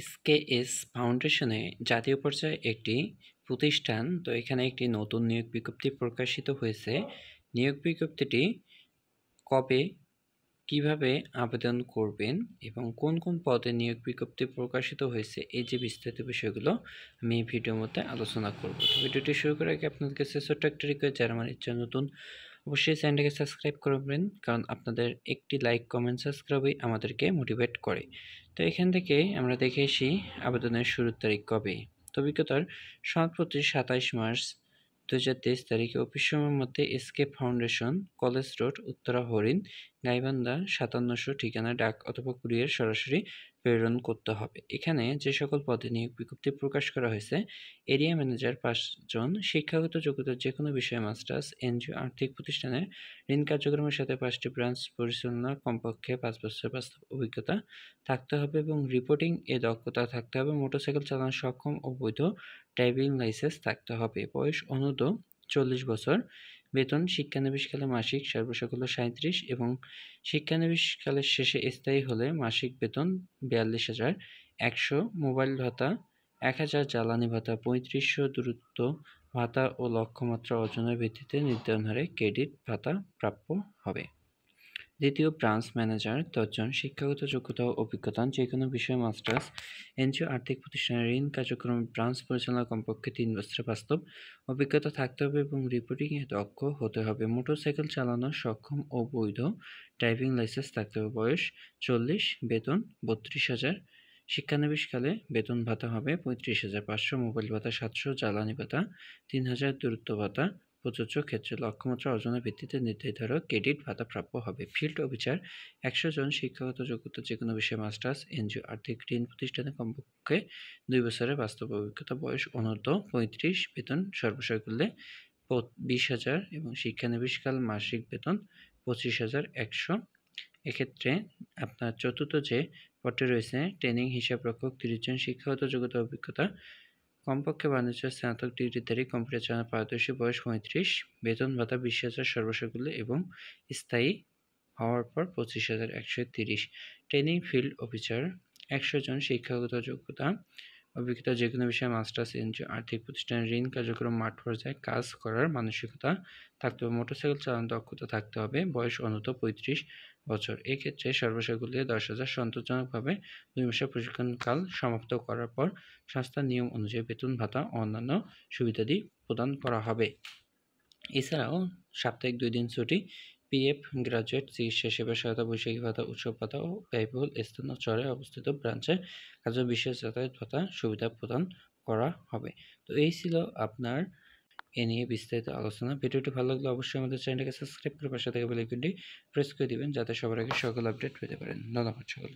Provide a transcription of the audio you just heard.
SKS ফাউন্ডেশনে জাতীয় পর্যায়ে একটি প্রতিষ্ঠান তো এখানে একটি নতুন নিয়োগ বিজ্ঞপ্তি প্রকাশিত হয়েছে নিয়োগ বিজ্ঞপ্তিটি কবে কিভাবে আবেদন করবেন এবং কোন কোন পদে নিয়োগ বিজ্ঞপ্তি প্রকাশিত হয়েছে এই যে বিস্তারিত বিষয়গুলো আমি এই ভিডিওর মধ্যে আলোচনা করব তো ভিডিওটি শুরু করার আগে আপনাদের কাছে ছোট্ট একটা রিকোয়েস্ট যারা আমার ইচ্ছা নতুন অবশ্যই চ্যানেলটাকে সাবস্ক্রাইব করবেন কারণ আপনাদের একটি লাইক কমেন্ট সাবস্ক্রাইবই আমাদেরকে মোটিভেট করে তো এখান থেকে আমরা দেখে এসি আবেদনের শুরুর তারিখ কবে তো অভিজ্ঞতার সম্প্রতি সাতাইশ মার্চ দু হাজার তেইশ তারিখে অফিস সময়ের মধ্যে SK foundation college road Uttara হরিণ গাইবান্ধা সাতান্নশো ঠিকানা ডাক অথবা কুরিয়ার সরাসরি প্রেরণ করতে হবে এখানে যে সকল পদে নিয়োগ বিজ্ঞপ্তি প্রকাশ করা হয়েছে এরিয়া ম্যানেজার পাঁচজন শিক্ষাগত যোগ্যতার যে কোনো বিষয়ে মাস্টার্স এনজিও আর্থিক প্রতিষ্ঠানের ঋণ কার্যক্রমের সাথে পাঁচটি ব্রাঞ্চ পরিচালনা কমপক্ষে পাঁচ বছর বাস্তব অভিজ্ঞতা থাকতে হবে এবং রিপোর্টিং এ দক্ষতা থাকতে হবে মোটরসাইকেল চালানো সক্ষম ও বৈধ ড্রাইভিং লাইসেন্স থাকতে হবে বয়স অনুদ চল্লিশ বছর বেতন শিক্ষানবিশকালে মাসিক সর্বসকল সাঁত্রিশ এবং শিক্ষানবিশকালের শেষে স্থায়ী হলে মাসিক বেতন বিয়াল্লিশ হাজার একশো মোবাইল ভাতা এক হাজার জ্বালানি ভাতা পঁয়ত্রিশশো দূরত্ব ভাতা ও লক্ষ্যমাত্রা অর্জনের ভিত্তিতে নির্ধারণ হারে ক্রেডিট ভাতা প্রাপ্য হবে দ্বিতীয় ব্রাঞ্চ ম্যানেজার দশজন শিক্ষাগত যোগ্যতা ও অভিজ্ঞতা যে কোনো বিষয়ে মাস্টার্স এনজিও আর্থিক প্রতিষ্ঠানের ঋণ কার্যক্রম ব্রাঞ্চ পরিচালনা কমপক্ষে তিন বছর বাস্তব অভিজ্ঞতা থাকতে হবে এবং রিপোর্টিংয়ে দক্ষ হতে হবে মোটরসাইকেল চালানো সক্ষম ও বৈধ ড্রাইভিং লাইসেন্স থাকতে হবে বয়স চল্লিশ বেতন বত্রিশ হাজার শিক্ষানবিশকালে বেতন ভাতা হবে পঁয়ত্রিশ হাজার পাঁচশো মোবাইল ভাতা সাতশো জ্বালানি ভাতা তিন হাজার দূরত্ব ভাতা প্রযোজ্য ক্ষেত্রে লক্ষ্যমাত্রা অর্জনের ভিত্তিতে নির্ধারিত ক্রেডিট ভাতা প্রাপ্য হবে ফিল্ড অফিসার একশো জন শিক্ষাগত যোগ্যতা যে কোনো বিষয়ে মাস্টার্স এনজিও আর্থিক ঋণ প্রতিষ্ঠানে কমপক্ষে দুই বছরের বাস্তব অভিজ্ঞতা বয়স অনূর্ধ্ব পঁয়ত্রিশ বেতন সর্বসয় করলে বিশ হাজার এবং শিক্ষানবিশকাল মাসিক বেতন পঁচিশ হাজার একশো এক্ষেত্রে আপনার চতুর্থ যে পটে রয়েছে ট্রেনিং হিসাবরক্ষক তিরিশজন জন শিক্ষাগত যোগ্যতা অভিজ্ঞতা কমপক্ষে বাণিজ্য স্নাতক ডিগ্রিধারী কম্পিউটার চালানো পারদর্শী বয়স পঁয়ত্রিশ বেতন ভাতা বিশ হাজার সর্বসাকুল্য এবং স্থায়ী হওয়ার পর পঁচিশ হাজার একশো তিরিশ ট্রেনিং ফিল্ড অফিসার একশো জন শিক্ষাগত যোগ্যতা অপেক্ষিত যে কোনো বিষয়ে মাস্টার্স এনজিও আর্থিক প্রতিষ্ঠানের ঋণ কার্যক্রম মাঠ পর্যায়ে কাজ করার মানসিকতা থাকতে হবে মোটরসাইকেল চালানোর দক্ষতা থাকতে হবে বয়স অন্তত পঁয়ত্রিশ বছর এক্ষেত্রে সর্বসাকুল্যে দশ হাজার সন্তোষজনকভাবে দুই মাসের প্রশিক্ষণকাল সমাপ্ত করার পর সংস্থার নিয়ম অনুযায়ী বেতন ভাতা অন্যান্য সুবিধাদি প্রদান করা হবে এছাড়াও সাপ্তাহিক দুই দিন ছুটি পিএফ গ্রাজুয়েট চিকিৎসা সেবা সহায়তা বৈশাখী ভাতা উৎসব ভাতা ও ব্যয়বহুল স্থান চরে অবস্থিত ব্রাঞ্চে কাজ বিশেষ যাতায়াত ভাতা সুবিধা প্রদান করা হবে তো এই ছিল আপনার এ নিয়ে বিস্তারিত আলোচনা ভিডিওটি ভালো লাগলে অবশ্যই আমাদের চ্যানেলটাকে সাবস্ক্রাইব করে পাশে থেকে বেলাইকনটি প্রেস করে দিবেন যাতে সবার আগে সকল আপডেট পেতে পারেন ধন্যবাদ সকল